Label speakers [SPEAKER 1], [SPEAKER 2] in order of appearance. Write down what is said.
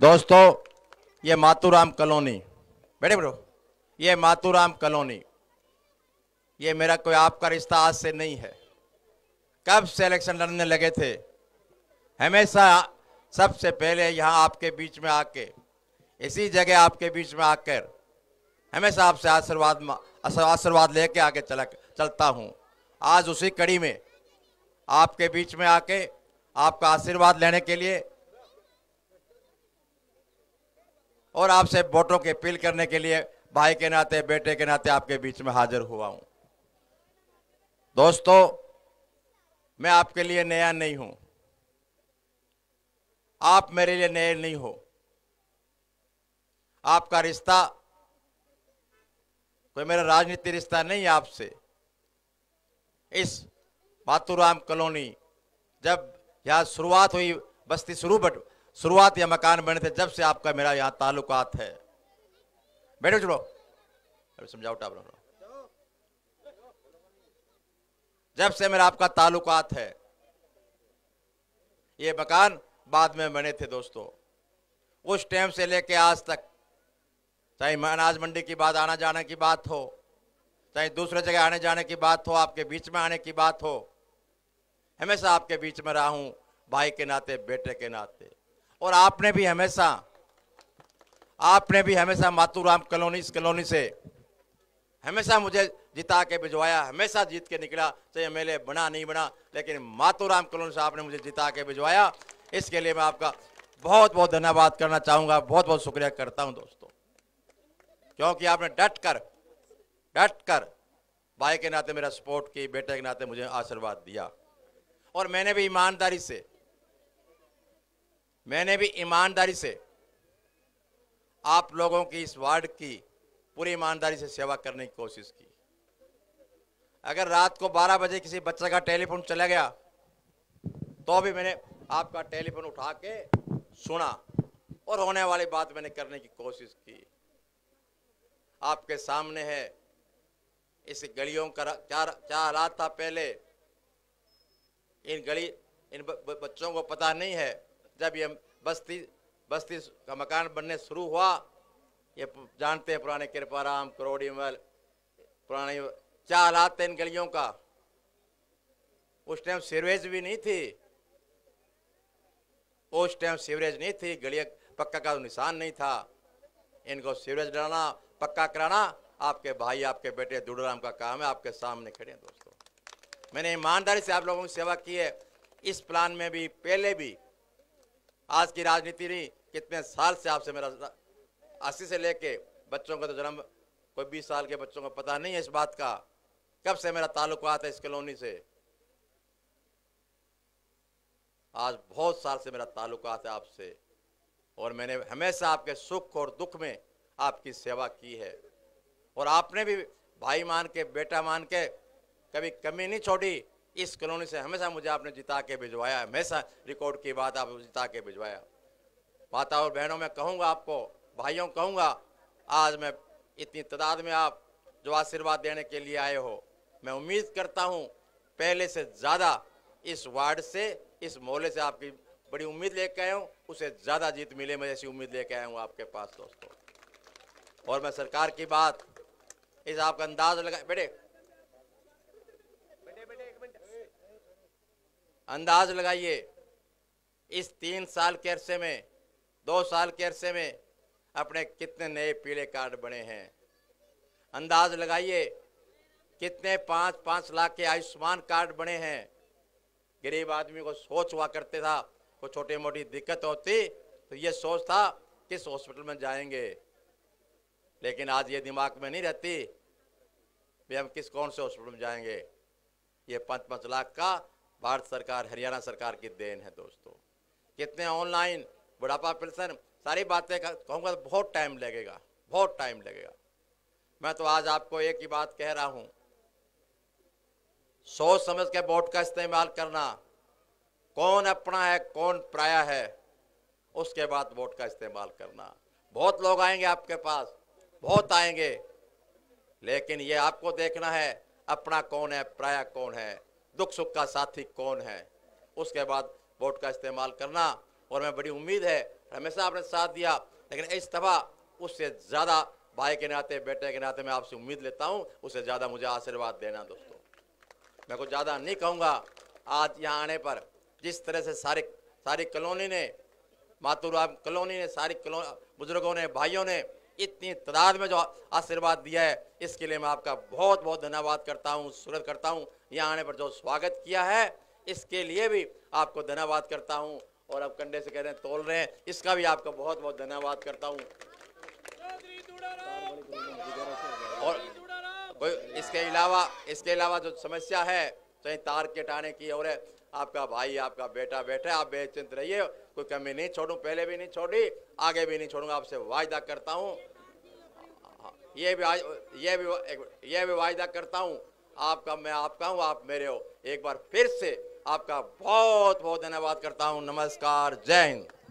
[SPEAKER 1] दोस्तों ये मातूराम कॉलोनी बैठे ब्रो ये मातूराम कॉलोनी ये मेरा कोई आपका रिश्ता आज से नहीं है कब से इलेक्शन लड़ने लगे थे हमेशा सबसे पहले यहाँ आपके बीच में आके इसी जगह आपके बीच में आकर हमेशा आपसे आशीर्वाद आशीर्वाद लेके आगे चला चलता हूँ आज उसी कड़ी में आपके बीच में आके आपका आशीर्वाद लेने के लिए और आपसे वोटों के अपील करने के लिए भाई के नाते बेटे के नाते आपके बीच में हाजिर हुआ हूं दोस्तों मैं आपके लिए नया नहीं हूं आप मेरे लिए नए नहीं हो आपका रिश्ता कोई मेरा राजनीति रिश्ता नहीं है आपसे इस बातुराम कॉलोनी जब यहां शुरुआत हुई बस्ती शुरू बट शुरुआत या मकान बने थे जब से आपका मेरा यहाँ ताल्लुकात है बैठो चलो अभी समझाओ टाबर जब से मेरा आपका ताल्लुकात है ये मकान बाद में बने थे दोस्तों उस टाइम से लेके आज तक चाहे अनाज मंडी की बात आना जाने की बात हो चाहे दूसरे जगह आने जाने की बात हो आपके बीच में आने की बात हो हमेशा आपके बीच में रहा हूं भाई के नाते बेटे के नाते और आपने भी हमेशा आपने भी हमेशा मातूराम कॉलोनी इस कॉलोनी से हमेशा मुझे जिता के भिजवाया हमेशा जीत के निकला चाहे एम बना नहीं बना लेकिन मातूराम कॉलोनी से आपने मुझे जिता के भिजवाया इसके लिए मैं आपका बहुत बहुत धन्यवाद करना चाहूँगा बहुत बहुत शुक्रिया करता हूँ दोस्तों क्योंकि आपने डट कर डट कर भाई के नाते मेरा सपोर्ट की बेटे के नाते मुझे आशीर्वाद दिया और मैंने भी ईमानदारी से मैंने भी ईमानदारी से आप लोगों की इस वार्ड की पूरी ईमानदारी से सेवा करने की कोशिश की अगर रात को 12 बजे किसी बच्चे का टेलीफोन चला गया तो भी मैंने आपका टेलीफोन उठा के सुना और होने वाली बात मैंने करने की कोशिश की आपके सामने है इस गलियों का क्या क्या हालात था पहले इन गली इन बच्चों को पता नहीं है जब ये बस्ती बस्ती का मकान बनने शुरू हुआ ये जानते हैं पुराने कृपाराम करोड़ी मल पुराने क्या हालात थे इन गलियों का उस टाइम सीवरेज भी नहीं थी उस टाइम सीवरेज नहीं थी गलिया पक्का का निशान नहीं था इनको सीवरेज डालना पक्का कराना आपके भाई आपके बेटे दुड़राम का काम है आपके सामने खड़े हैं दोस्तों मैंने ईमानदारी से आप लोगों की सेवा की है इस प्लान में भी पहले भी आज की राजनीति नहीं कितने साल से आपसे मेरा अस्सी से लेके बच्चों का तो जन्म कोई बीस साल के बच्चों को पता नहीं है इस बात का कब से मेरा ताल्लुकात है इस कॉलोनी से आज बहुत साल से मेरा ताल्लुकात है आपसे और मैंने हमेशा आपके सुख और दुख में आपकी सेवा की है और आपने भी भाई मान के बेटा मान के कभी कमी नहीं छोड़ी इस कॉलोनी से हमेशा मुझे आपने जिता के भिजवाया हमेशा रिकॉर्ड की बात आप जिता के भिजवाया माता और बहनों में कहूँगा आपको भाइयों कहूँगा आज मैं इतनी तादाद में आप जो आशीर्वाद देने के लिए आए हो मैं उम्मीद करता हूँ पहले से ज़्यादा इस वार्ड से इस मोहल्ले से आपकी बड़ी उम्मीद लेके आया हूँ उसे ज़्यादा जीत मिले मैं ऐसी उम्मीद लेके आया हूँ आपके पास दोस्तों और मैं सरकार की बात इस आपका अंदाज लगा बेटे अंदाज लगाइए इस तीन साल के अरसे में दो साल के अरसे में अपने कितने नए पीले कार्ड बने हैं अंदाज लगाइए कितने पाँच पाँच लाख के आयुष्मान कार्ड बने हैं गरीब आदमी को सोच हुआ करते था कोई छोटी मोटी दिक्कत होती तो ये सोच था किस हॉस्पिटल में जाएंगे लेकिन आज ये दिमाग में नहीं रहती भी हम किस कौन से हॉस्पिटल में जाएंगे ये पाँच पाँच लाख का भारत सरकार हरियाणा सरकार की देन है दोस्तों कितने ऑनलाइन बुढ़ापा पेंशन सारी बातें कहूँगा तो बहुत टाइम लगेगा बहुत टाइम लगेगा मैं तो आज आपको एक ही बात कह रहा हूँ सोच समझ के वोट का इस्तेमाल करना कौन अपना है कौन प्राया है उसके बाद वोट का इस्तेमाल करना बहुत लोग आएंगे आपके पास बहुत आएंगे लेकिन ये आपको देखना है अपना कौन है प्राया कौन है दुख सुख का साथी कौन है उसके बाद वोट का इस्तेमाल करना और मैं बड़ी उम्मीद है हमेशा आपने साथ दिया लेकिन इस दफ़ा उससे ज़्यादा भाई के नाते बेटे के नाते मैं आपसे उम्मीद लेता हूँ उससे ज़्यादा मुझे आशीर्वाद देना दोस्तों मैं कुछ ज़्यादा नहीं कहूँगा आज यहाँ आने पर जिस तरह से सारे सारी कॉलोनी ने मातुराम कॉलोनी ने सारी बुजुर्गों ने भाइयों ने इतनी तादाद में जो आशीर्वाद दिया है इसके लिए मैं आपका बहुत बहुत धन्यवाद करता हूँ सूरत करता हूँ यहाँ आने पर जो स्वागत किया है इसके लिए भी आपको धन्यवाद करता हूँ और आप कंडे से कह रहे हैं तोल रहे हैं इसका भी आपका बहुत बहुत धन्यवाद करता हूँ और इसके अलावा इसके अलावा जो समस्या है कहीं तो तार के टाने की और है आपका भाई आपका बेटा बेटा आप बेचिंत रहिए कोई कमी नहीं छोड़ू पहले भी नहीं छोड़ी आगे भी नहीं छोड़ूंगा आपसे वायदा करता हूँ ये भी ये भी ये भी वायदा करता हूँ आपका मैं आपका हूँ आप मेरे हो एक बार फिर से आपका बहुत बहुत धन्यवाद करता हूँ नमस्कार जय हिंद